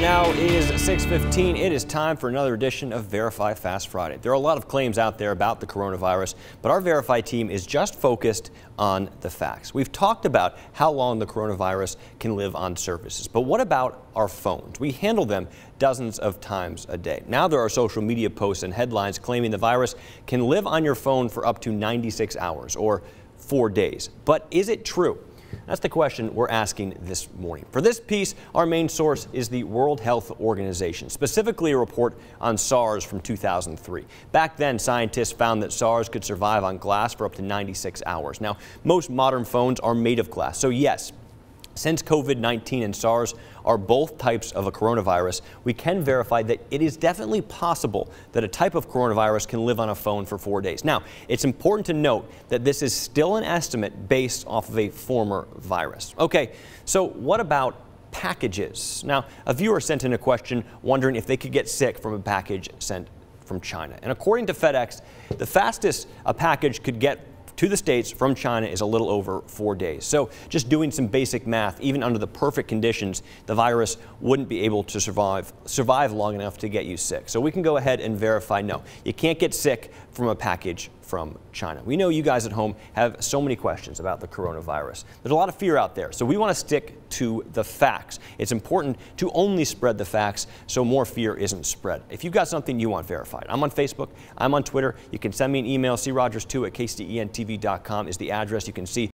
Now is 6:15. It is time for another edition of Verify Fast Friday. There are a lot of claims out there about the coronavirus, but our Verify team is just focused on the facts. We've talked about how long the coronavirus can live on surfaces, but what about our phones? We handle them dozens of times a day. Now there are social media posts and headlines claiming the virus can live on your phone for up to 96 hours or 4 days. But is it true? That's the question we're asking this morning. For this piece, our main source is the World Health Organization, specifically a report on SARS from 2003. Back then, scientists found that SARS could survive on glass for up to 96 hours. Now, most modern phones are made of glass, so yes, since COVID-19 and SARS are both types of a coronavirus, we can verify that it is definitely possible that a type of coronavirus can live on a phone for four days. Now, it's important to note that this is still an estimate based off of a former virus. Okay, so what about packages? Now, a viewer sent in a question wondering if they could get sick from a package sent from China. And according to FedEx, the fastest a package could get to the States from China is a little over four days. So just doing some basic math, even under the perfect conditions, the virus wouldn't be able to survive, survive long enough to get you sick. So we can go ahead and verify, no, you can't get sick from a package from China. We know you guys at home have so many questions about the coronavirus. There's a lot of fear out there, so we want to stick to the facts. It's important to only spread the facts so more fear isn't spread. If you've got something you want verified, I'm on Facebook, I'm on Twitter. You can send me an email, crogers2 at kcentv TV.com is the address. You can see